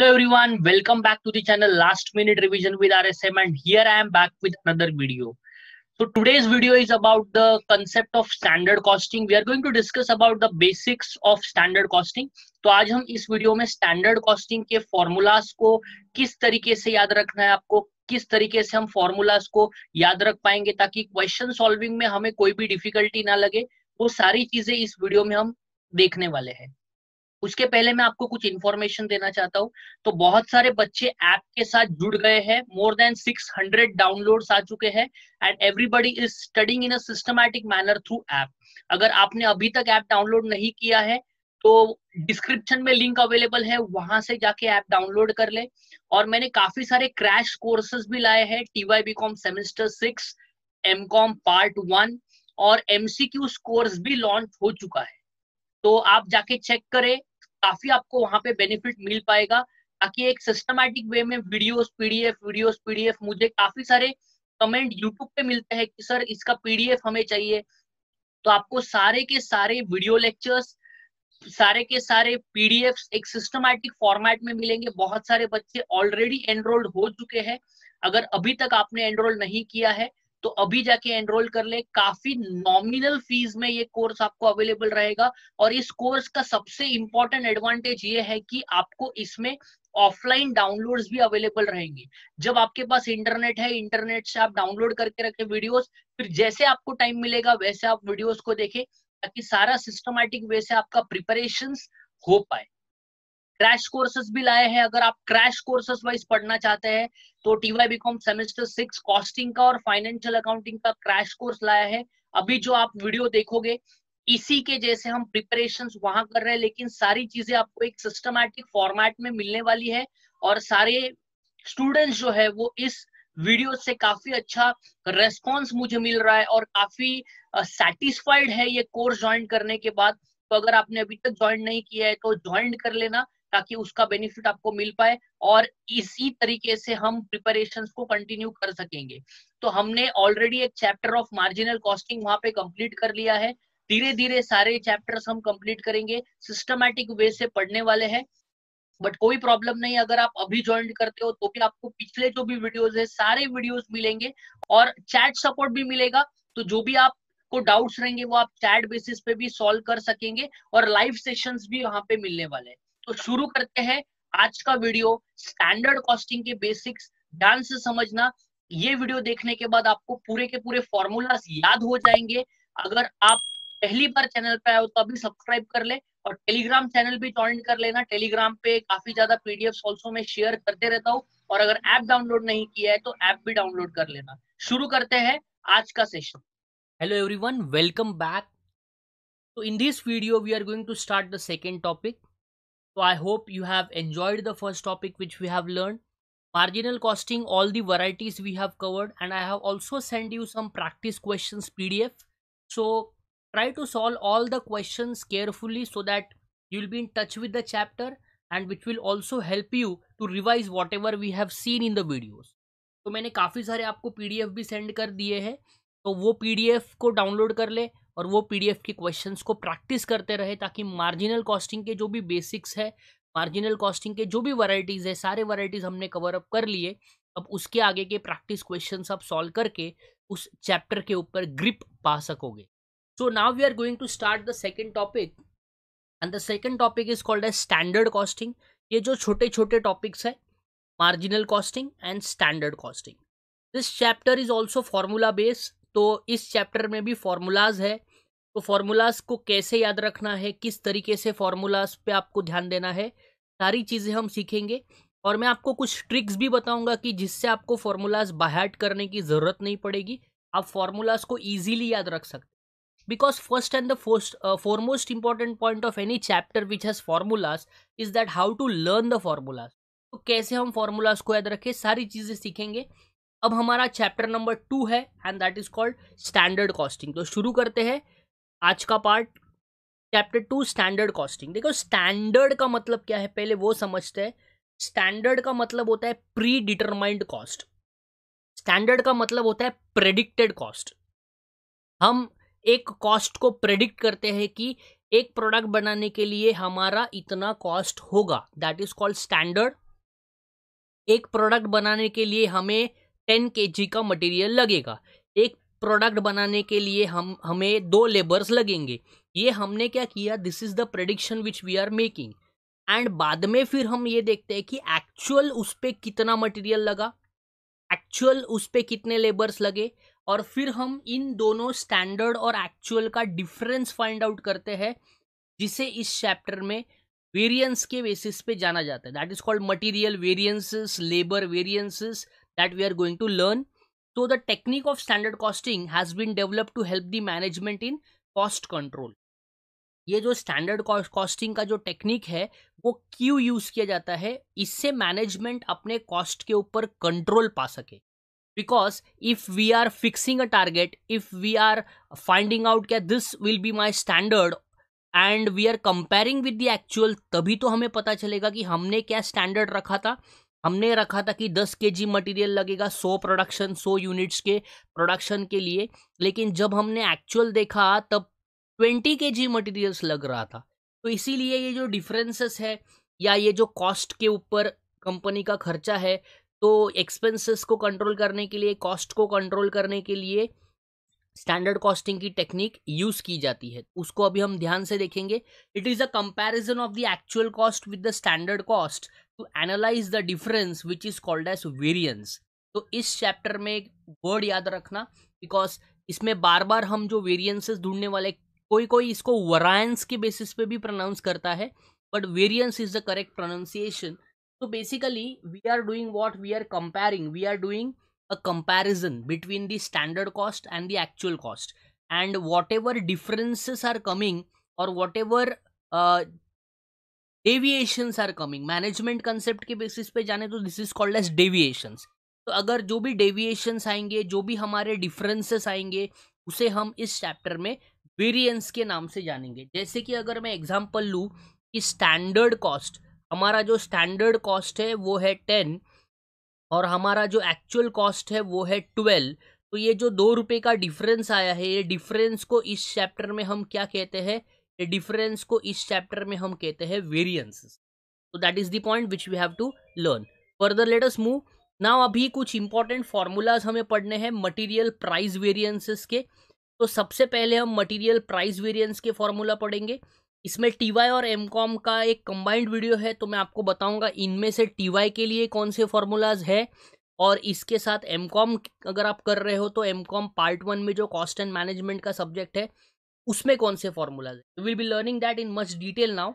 Hello everyone, welcome back to the channel Last Minute Revision with RSM and here I am back with another video. So today's video is about the concept of standard costing. We are going to discuss about the basics of standard costing. तो आज हम इस video में standard costing के formulas को किस तरीके से याद रखना है आपको किस तरीके से हम फॉर्मूलाज को याद रख पाएंगे ताकि क्वेश्चन सॉल्विंग में हमें कोई भी डिफिकल्टी ना लगे वो सारी चीजें इस वीडियो में हम देखने वाले हैं उसके पहले मैं आपको कुछ इन्फॉर्मेशन देना चाहता हूँ तो बहुत सारे बच्चे ऐप के साथ जुड़ गए हैं मोर देन 600 डाउनलोड आ चुके हैं and everybody is studying in a systematic manner through app अगर आपने अभी तक ऐप डाउनलोड नहीं किया है तो डिस्क्रिप्शन में लिंक अवेलेबल है वहां से जाके ऐप डाउनलोड कर ले और मैंने काफी सारे क्रैश कोर्सेज भी लाए हैं TY B com semester six M com part one और एमसीक्यूज कोर्स भी लॉन्च हो चुका है तो आप जाके चेक करें काफी आपको वहां पे बेनिफिट मिल पाएगा ताकि एक सिस्टमैटिक वे में वीडियोस पीडीएफ वीडियोस पीडीएफ मुझे काफी सारे कमेंट यूट्यूब पे मिलते हैं कि सर इसका पीडीएफ हमें चाहिए तो आपको सारे के सारे वीडियो लेक्चर्स सारे के सारे पीडीएफ एक सिस्टमैटिक फॉर्मेट में मिलेंगे बहुत सारे बच्चे ऑलरेडी एनरोल्ड हो चुके हैं अगर अभी तक आपने एनरोल नहीं किया है तो अभी जाके एनरोल कर ले काफी नॉमिनल फीस में ये कोर्स आपको अवेलेबल रहेगा और इस कोर्स का सबसे इंपॉर्टेंट एडवांटेज ये है कि आपको इसमें ऑफलाइन डाउनलोड्स भी अवेलेबल रहेंगे जब आपके पास इंटरनेट है इंटरनेट से आप डाउनलोड करके रखें वीडियोस फिर जैसे आपको टाइम मिलेगा वैसे आप वीडियोस को देखें ताकि सारा सिस्टमैटिक वे से आपका प्रिपरेशन हो पाए क्रैश कोर्सेस भी लाए हैं अगर आप क्रैश कोर्सेस वाइज पढ़ना चाहते हैं तो TY BCom semester six costing का और फाइनेंशियल अकाउंटिंग का क्रैश कोर्स लाया है अभी जो आप वीडियो देखोगे इसी के जैसे हम प्रिपरेशन वहां कर रहे हैं लेकिन सारी चीजें आपको एक सिस्टमैटिक फॉर्मेट में मिलने वाली है और सारे स्टूडेंट्स जो है वो इस वीडियो से काफी अच्छा रेस्पॉन्स मुझे मिल रहा है और काफी सेटिस्फाइड uh, है ये कोर्स ज्वाइन करने के बाद तो अगर आपने अभी तक ज्वाइन नहीं किया है तो ज्वाइन कर लेना ताकि उसका बेनिफिट आपको मिल पाए और इसी तरीके से हम प्रिपरेशन को कंटिन्यू कर सकेंगे तो हमने ऑलरेडी एक चैप्टर ऑफ मार्जिनल कॉस्टिंग वहां पे कंप्लीट कर लिया है धीरे धीरे सारे चैप्टर्स हम कंप्लीट करेंगे सिस्टमैटिक वे से पढ़ने वाले हैं बट कोई प्रॉब्लम नहीं अगर आप अभी ज्वाइन करते हो तो भी आपको पिछले जो भी वीडियोस है सारे वीडियोस मिलेंगे और चैट सपोर्ट भी मिलेगा तो जो भी आप को डाउट्स रहेंगे वो आप चैट बेसिस पे भी सॉल्व कर सकेंगे और लाइव सेशंस भी वहां पे मिलने वाले हैं तो शुरू करते हैं आज का वीडियो स्टैंडर्ड कॉस्टिंग के बेसिक्स ध्यान से समझना ये वीडियो देखने के बाद आपको पूरे के पूरे फॉर्मूलास याद हो जाएंगे अगर आप पहली बार चैनल पे आए हो तो अभी सब्सक्राइब कर ले और टेलीग्राम चैनल भी ज्वाइन कर लेना टेलीग्राम पे काफी ज्यादा पीडीएफ ऑल्सो में शेयर करते रहता हूँ और अगर ऐप डाउनलोड नहीं किया है तो ऐप भी डाउनलोड कर लेना शुरू करते हैं आज का session hello everyone welcome back तो in this video we are going to start the second topic So I hope you have enjoyed the first topic which we have learned. Marginal costing, all the varieties we have covered and I have also sent you some practice questions PDF. So try to solve all the questions carefully so that you'll be in touch with the chapter and which will also help you to revise whatever we have seen in the videos. So I have sent you PDF PDF. Send कर दिए हैं तो वो PDF को download कर ले और वो पीडीएफ के क्वेश्चंस को प्रैक्टिस करते रहे ताकि मार्जिनल कॉस्टिंग के जो भी बेसिक्स है मार्जिनल कॉस्टिंग के जो भी वराइटीज़ है सारे वराइटीज हमने कवर अप कर लिए अब उसके आगे के प्रैक्टिस क्वेश्चन आप सॉल्व करके उस चैप्टर के ऊपर ग्रिप पा सकोगे so now we are going to start the second topic and the second topic is called a standard costing ये जो छोटे छोटे टॉपिक्स है marginal costing and standard costing this chapter is also formula based तो इस chapter में भी formulas है तो फार्मूलाज को कैसे याद रखना है किस तरीके से फार्मूलाज पे आपको ध्यान देना है सारी चीज़ें हम सीखेंगे और मैं आपको कुछ ट्रिक्स भी बताऊंगा कि जिससे आपको फार्मूलाज बाहट करने की ज़रूरत नहीं पड़ेगी आप फार्मूलाज को ईजीली याद रख सकते because first and the first foremost important point of any chapter which has formulas is that how to learn the formulas तो कैसे हम फार्मूलाज को याद रखें सारी चीज़ें सीखेंगे अब हमारा चैप्टर नंबर टू है and that is called standard costing तो शुरू करते हैं आज का part chapter two standard costing देखो स्टैंडर्ड का मतलब क्या है पहले वो समझते हैं स्टैंडर्ड का मतलब होता है प्री डिटरमाइंड कॉस्ट स्टैंडर्ड का मतलब होता है प्रेडिक्टेड कॉस्ट हम एक कॉस्ट को प्रेडिक्ट करते हैं कि एक प्रोडक्ट बनाने के लिए हमारा इतना कॉस्ट होगा दैट इज कॉल्ड स्टैंडर्ड एक प्रोडक्ट बनाने के लिए हमें टेन के का मटेरियल लगेगा एक प्रोडक्ट बनाने के लिए हम हमें दो लेबर्स लगेंगे ये हमने क्या किया this is the prediction which we are making and बाद में फिर हम ये देखते हैं कि एक्चुअल उस पर कितना मटेरियल लगा एक्चुअल उस पर कितने लेबर्स लगे और फिर हम इन दोनों स्टैंडर्ड और एक्चुअल का डिफरेंस फाइंड आउट करते हैं जिसे इस चैप्टर में वेरिएंस के बेसिस पे जाना जाता है that is called material variances labour variances that we are going to learn तो the technique of standard costing has been developed to help the management in cost control ये जो standard costing का जो technique है वो क्यों use किया जाता है इससे मैनेजमेंट अपने कॉस्ट के ऊपर कंट्रोल पा सके because if we are fixing a target if we are finding out क्या this will be my standard and we are comparing with the actual तभी तो हमें पता चलेगा कि हमने क्या स्टैंडर्ड रखा था हमने रखा था कि 10 के जी मटीरियल लगेगा 100 प्रोडक्शन 100 यूनिट्स के प्रोडक्शन के लिए लेकिन जब हमने एक्चुअल देखा तब 20 के जी मटीरियल्स लग रहा था तो इसीलिए ये जो डिफरेंसेस है या ये जो कॉस्ट के ऊपर कंपनी का खर्चा है तो एक्सपेंसेस को कंट्रोल करने के लिए कॉस्ट को कंट्रोल करने के लिए स्टैंडर्ड कॉस्टिंग की टेक्निक यूज की जाती है उसको अभी हम ध्यान से देखेंगे it is a comparison of the actual cost with the standard cost to analyse the difference which is called as variance तो इस चैप्टर में एक वर्ड याद रखना बिकॉज इसमें बार बार हम जो वेरियंसेस ढूंढने वाले कोई कोई इसको वरायंस के बेसिस पे भी प्रोनाउंस करता है but variance is the correct pronunciation तो basically we are doing what we are comparing we are doing a comparison between the standard cost and the actual cost whatever differences are coming और whatever deviation are coming management concept के basis पे जाने तो this is called as deviation तो अगर जो भी deviations आएंगे जो भी हमारे डिफरेंसेस आएंगे उसे हम इस चैप्टर में वेरिएंस के नाम से जानेंगे जैसे कि अगर मैं एग्जांपल लूँ कि स्टैंडर्ड कॉस्ट हमारा जो स्टैंडर्ड कॉस्ट है वो है टेन और हमारा जो एक्चुअल कॉस्ट है वो है ट्वेल्व तो ये जो दो रुपये का डिफरेंस आया है ये डिफरेंस को इस चैप्टर में हम क्या कहते हैं डिफरेंस को इस चैप्टर में हम कहते हैं वेरियंस तो that is the point which we have to learn further let us move now अभी कुछ इंपॉर्टेंट फार्मूलाज हमें पढ़ने हैं मटेरियल प्राइस वेरियंसेस के तो सबसे पहले हम मटेरियल प्राइस वेरियंस के फॉर्मूला पढ़ेंगे इसमें टी वाई और एम कॉम का एक कंबाइंड वीडियो है तो मैं आपको बताऊंगा इनमें से टी वाई के लिए कौन से फॉर्मूलाज है और इसके साथ एम कॉम अगर आप कर रहे हो तो एम कॉम पार्ट वन में जो कॉस्ट एंड मैनेजमेंट का सब्जेक्ट है उसमें कौन से फॉर्मूलाज है will be learning that in much detail now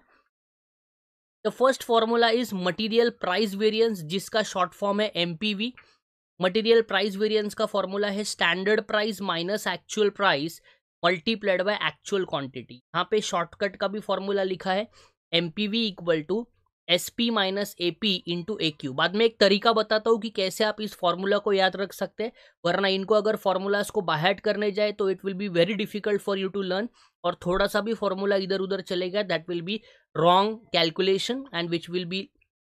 the first formula is material price variance जिसका शॉर्ट फॉर्म है एम मटेरियल प्राइस वेरिएंस का फॉर्मूला है standard price minus actual price multiplied by actual quantity यहाँ पे shortcut का भी formula लिखा है M P V equal to S P minus A P into A Q बाद में एक तरीका बताता हूँ कि कैसे आप इस फॉर्मूला को याद रख सकते हैं वरना इनको अगर फॉर्मूलाज को बाहर करने जाए तो it will be very difficult for you to learn और थोड़ा सा भी फॉर्मूला इधर उधर चलेगा that will be wrong calculation and which will be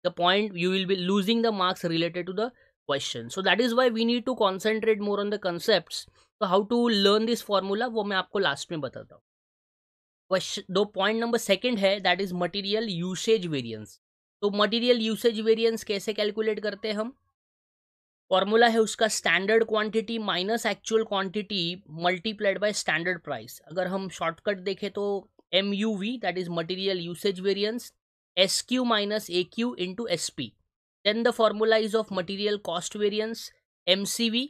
the point you will be losing the marks related to the question so that is why we need to concentrate more on the concept तो how to learn this formula वो मैं आपको last में बताता हूँ question दो point number second है that is material usage variance तो मटेरियल यूसेज वेरिएंस कैसे कैलकुलेट करते हैं हम फॉर्मूला है उसका standard quantity minus actual quantity multiplied by standard price अगर हम शॉर्टकट देखें तो M U V that is material usage variance S Q minus A Q into S P then the formula is of material cost variance M C V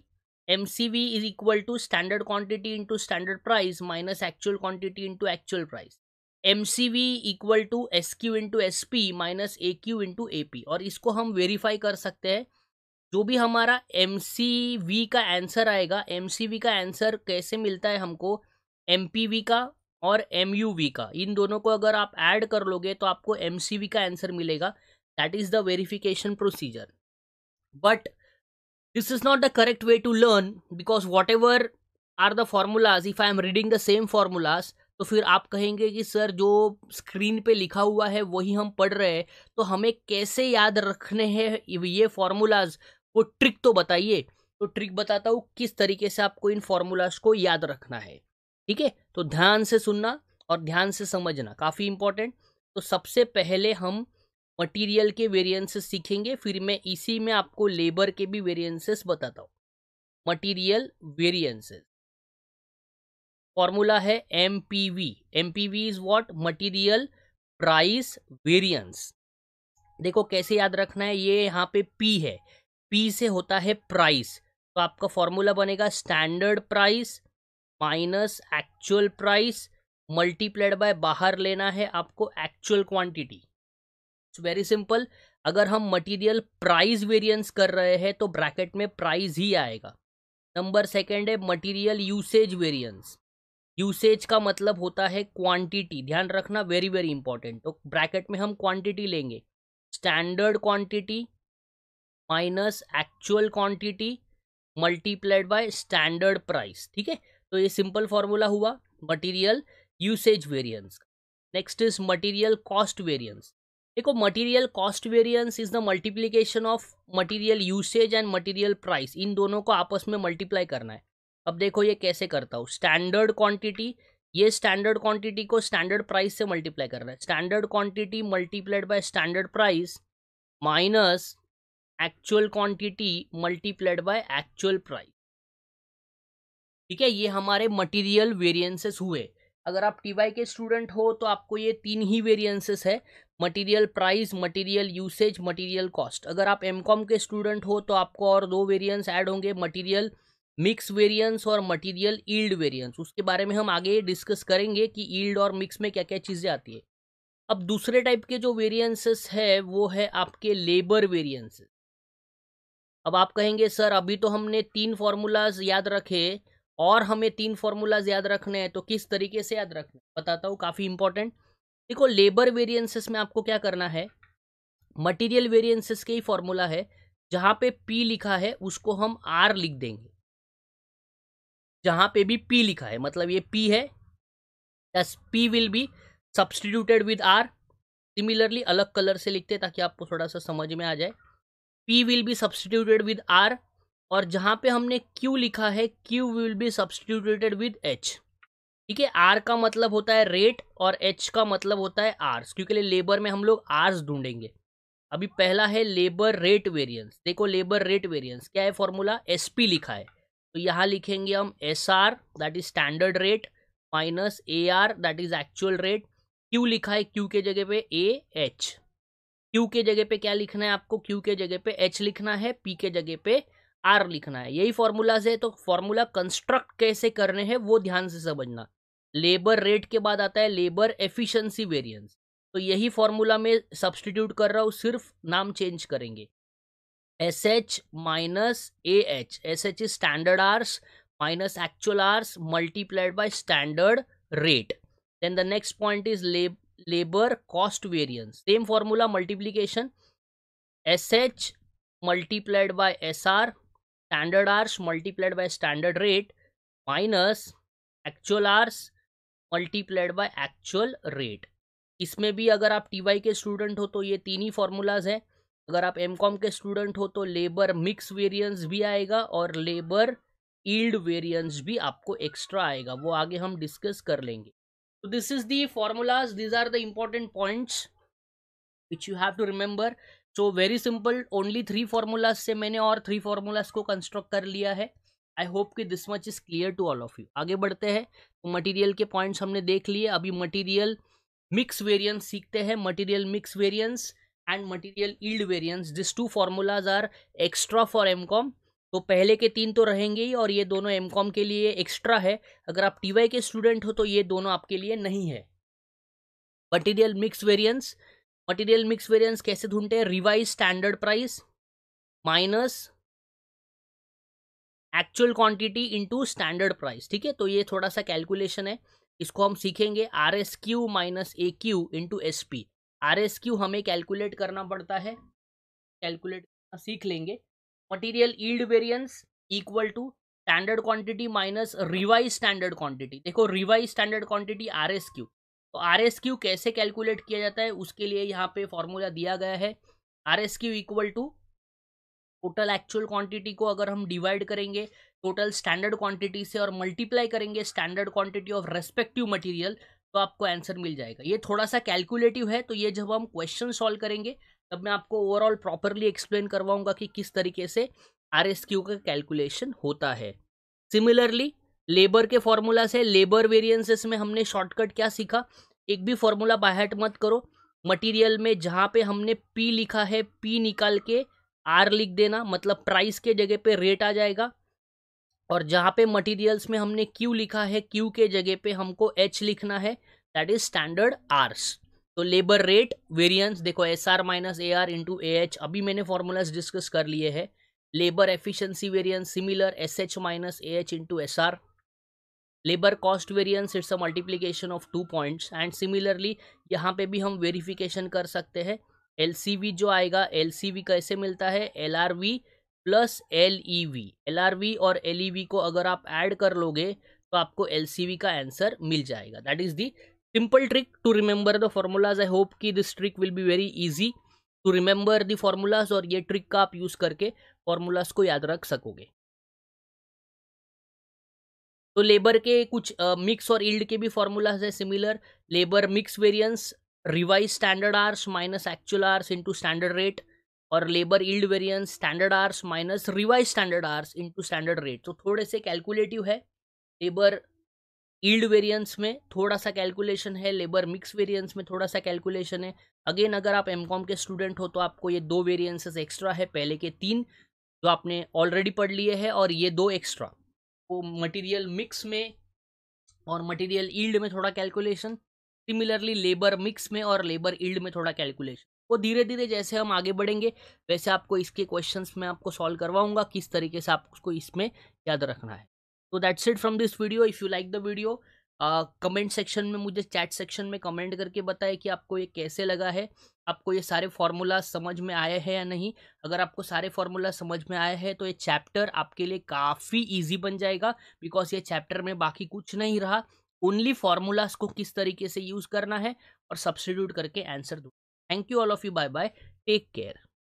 M C V is equal to standard quantity into standard price minus actual quantity into actual price M C V equal to S Q into S P minus A Q into A P और इसको हम verify कर सकते हैं जो भी हमारा M C V का आंसर आएगा एम सी वी का आंसर कैसे मिलता है हमको एम पी वी का और एम यू वी का इन दोनों को अगर आप ऐड कर लोगे तो आपको एम सी वी का आंसर मिलेगा that is the verification procedure but this is not the correct way to learn because whatever are the formulas if I am reading the same formulas तो फिर आप कहेंगे कि sir जो screen पे लिखा हुआ है वही हम पढ़ रहे हैं तो हमें कैसे याद रखने हैं ये फॉर्मूलाज वो ट्रिक तो बताइए तो ट्रिक बताता हूँ किस तरीके से आपको इन फॉर्मूलाज को याद रखना है ठीक है तो ध्यान से सुनना और ध्यान से समझना काफ़ी इंपॉर्टेंट तो सबसे पहले हम मटेरियल के वेरियंसेस सीखेंगे फिर मैं इसी में आपको लेबर के भी वेरियंसेस बताता हूँ मटीरियल वेरियंसेस फॉर्मूला है M P V M P V is what material price variance देखो कैसे याद रखना है ये यहाँ पे पी है पी से होता है प्राइस तो आपका फॉर्मूला बनेगा standard price minus actual price multiplied by बाहर लेना है आपको actual quantity it's very simple अगर हम मटेरियल प्राइस वेरिएंस कर रहे हैं तो ब्रैकेट में प्राइस ही आएगा नंबर सेकंड है मटेरियल यूसेज वेरिएंस यूसेज का मतलब होता है क्वांटिटी ध्यान रखना वेरी वेरी इंपॉर्टेंट तो ब्रैकेट में हम क्वांटिटी लेंगे standard quantity minus actual quantity multiplied by standard price ठीक है तो ये सिंपल फॉर्मूला हुआ material usage variance next is material cost variance देखो material cost variance is the multiplication of material usage and material price इन दोनों को आपस में मल्टीप्लाई करना है अब देखो ये कैसे करता हूँ स्टैंडर्ड क्वांटिटी ये स्टैंडर्ड क्वांटिटी को स्टैंडर्ड प्राइस से मल्टीप्लाई कर रहा है standard quantity multiplied by standard price minus actual quantity multiplied by actual price ठीक है ये हमारे मटेरियल वेरिएंसेस हुए अगर आप टी के स्टूडेंट हो तो आपको ये तीन ही वेरियंसेस है material price material usage material cost अगर आप एम के स्टूडेंट हो तो आपको और दो वेरियंस ऐड होंगे मटीरियल मिक्स वेरिएंस और मटेरियल ईल्ड वेरिएंस उसके बारे में हम आगे डिस्कस करेंगे कि ईल्ड और मिक्स में क्या क्या चीज़ें आती है अब दूसरे टाइप के जो वेरिएंसेस है वो है आपके लेबर वेरिएंसेस अब आप कहेंगे सर अभी तो हमने तीन फार्मूलाज याद रखे और हमें तीन फार्मूलाज याद रखने हैं तो किस तरीके से याद रखना बताता हूँ काफ़ी इंपॉर्टेंट देखो लेबर वेरियंसेस में आपको क्या करना है मटीरियल वेरियंसेस के ही फार्मूला है जहाँ पे पी लिखा है उसको हम आर लिख देंगे जहाँ पे भी पी लिखा है मतलब ये पी है दस P will be substituted with R similarly अलग कलर से लिखते ताकि आपको थोड़ा सा समझ में आ जाए P will be substituted with R और जहाँ पे हमने क्यू लिखा है Q will be substituted with H ठीक है आर का मतलब होता है रेट और एच का मतलब होता है आर्स क्योंकि लेबर में हम लोग आर्स ढूंढेंगे अभी पहला है लेबर रेट वेरिएंस देखो लेबर रेट वेरिएंस क्या है फॉर्मूला एसपी लिखा है तो यहाँ लिखेंगे हम S R that is standard rate minus A R that is actual rate Q लिखा है क्यू के जगह पे ए एच क्यू के जगह पे क्या लिखना है आपको क्यू के जगह पे एच लिखना है पी के जगह पे आर लिखना है यही फॉर्मूला से तो फॉर्मूला कंस्ट्रक्ट कैसे करने हैं वो ध्यान से समझना लेबर रेट के बाद आता है लेबर एफिशिएंसी वेरिएंस तो यही फॉर्मूला में सब्सटीट्यूट कर रहा हूँ सिर्फ नाम चेंज करेंगे S H minus A H S H is standard hours minus actual hours multiplied by standard rate then the next point is labour cost variance same formula multiplication S H multiplied by S R standard hours multiplied by standard rate minus actual hours multiplied by actual rate इसमें भी अगर आप T Y के student हो तो ये तीन ही formulas हैं अगर आप एम के स्टूडेंट हो तो लेबर मिक्स वेरियंस भी आएगा और लेबर ईल्ड वेरियंस भी आपको एक्स्ट्रा आएगा वो आगे हम डिस्कस कर लेंगे तो this is the formulas these are the important points which you have to remember so very simple only three formulas से मैंने और थ्री फार्मूलाज को कंस्ट्रक्ट कर लिया है आई होप कि this much is clear to all of you आगे बढ़ते हैं तो मटीरियल के पॉइंट्स हमने देख लिए अभी मटीरियल मिक्स वेरियंस सीखते हैं material mix variance and material yield variance this two formulas are extra for MCOM तो पहले के तीन तो रहेंगे ही और ये दोनों एम कॉम के लिए एक्स्ट्रा है अगर आप टी के स्टूडेंट हो तो ये दोनों आपके लिए नहीं है material mix variance material mix variance कैसे ढूंढते हैं revise standard price minus actual quantity into standard price ठीक है तो ये थोड़ा सा कैलकुलेशन है इसको हम सीखेंगे R S Q minus A Q into S P Q हमें कैलकुलेट करना पड़ता है कैलकुलेट सीख लेंगे material yield variance equal to standard quantity minus revise standard quantity देखो revise standard quantity R S Q तो आर एस क्यू कैसे calculate किया जाता है उसके लिए यहाँ पे फॉर्मूला दिया गया है R S Q equal to total actual quantity को अगर हम डिवाइड करेंगे टोटल स्टैंडर्ड क्वांटिटी से और मल्टीप्लाई करेंगे standard quantity of respective material तो आपको आंसर मिल जाएगा ये थोड़ा सा कैलकुलेटिव है तो ये जब हम क्वेश्चन सॉल्व करेंगे तब मैं आपको ओवरऑल प्रॉपरली एक्सप्लेन करवाऊंगा कि किस तरीके से आर एस क्यू का कैलकुलेशन होता है सिमिलरली लेबर के फॉर्मूला से लेबर वेरियंसेस में हमने शॉर्टकट क्या सीखा एक भी फॉर्मूला बाहट मत करो मटेरियल में जहाँ पे हमने पी लिखा है पी निकाल के आर लिख देना मतलब प्राइस के जगह पे रेट आ जाएगा और जहाँ पे मटेरियल्स में हमने क्यू लिखा है क्यू के जगह पे हमको एच लिखना है दैट इज स्टैंडर्ड आर्स तो लेबर रेट वेरियंस देखो S R minus A R into A H अभी मैंने फॉर्मूलाज डिस्कस कर लिए हैं labour efficiency variance similar S H minus A H into S R labour cost variance it's a multiplication of two points and similarly यहाँ पे भी हम verification कर सकते हैं एल सी वी जो आएगा एल सी वी कैसे मिलता है L R V plus L E V L R V और एल ई वी को अगर आप ऐड कर लोगे तो आपको एल सी वी का आंसर मिल जाएगा that is the simple trick to remember the formulas I hope कि this trick will be very easy to remember the formulas और ये ट्रिक का आप यूज़ करके फॉर्मूलाज को याद रख सकोगे तो लेबर के कुछ मिक्स uh, और इल्ड के भी फॉर्मूलाज है similar labour mix variance revise standard hours minus actual hours into standard rate और labour yield variance standard hours minus revise standard hours into standard rate तो थोड़े से कैलकुलेटिव है लेबर ईल्ड वेरिएंस में थोड़ा सा कैलकुलेशन है लेबर मिक्स वेरिएंस में थोड़ा सा कैलकुलेशन है अगेन अगर आप एम के स्टूडेंट हो तो आपको ये दो वेरियंसेस एक्स्ट्रा है पहले के तीन जो आपने ऑलरेडी पढ़ लिए है और ये दो एक्स्ट्रा वो मटेरियल मिक्स में और मटेरियल ईल्ड में थोड़ा कैलकुलेशन सिमिलरली लेबर मिक्स में और लेबर ईल्ड में थोड़ा कैलकुलेशन वो धीरे धीरे जैसे हम आगे बढ़ेंगे वैसे आपको इसके क्वेश्चंस मैं आपको सॉल्व करवाऊंगा किस तरीके से आपको इसमें याद रखना है तो that's it from this video if you like the video comment section में मुझे चैट सेक्शन में कमेंट करके बताएं कि आपको ये कैसे लगा है आपको ये सारे फार्मूला समझ में आए हैं या नहीं अगर आपको सारे फार्मूला समझ में आए हैं तो ये चैप्टर आपके लिए काफ़ी ईजी बन जाएगा बिकॉज ये चैप्टर में बाकी कुछ नहीं रहा ओनली फार्मूलाज को किस तरीके से यूज़ करना है और सब्सटीट्यूट करके आंसर दूँ thank you all of you bye bye take care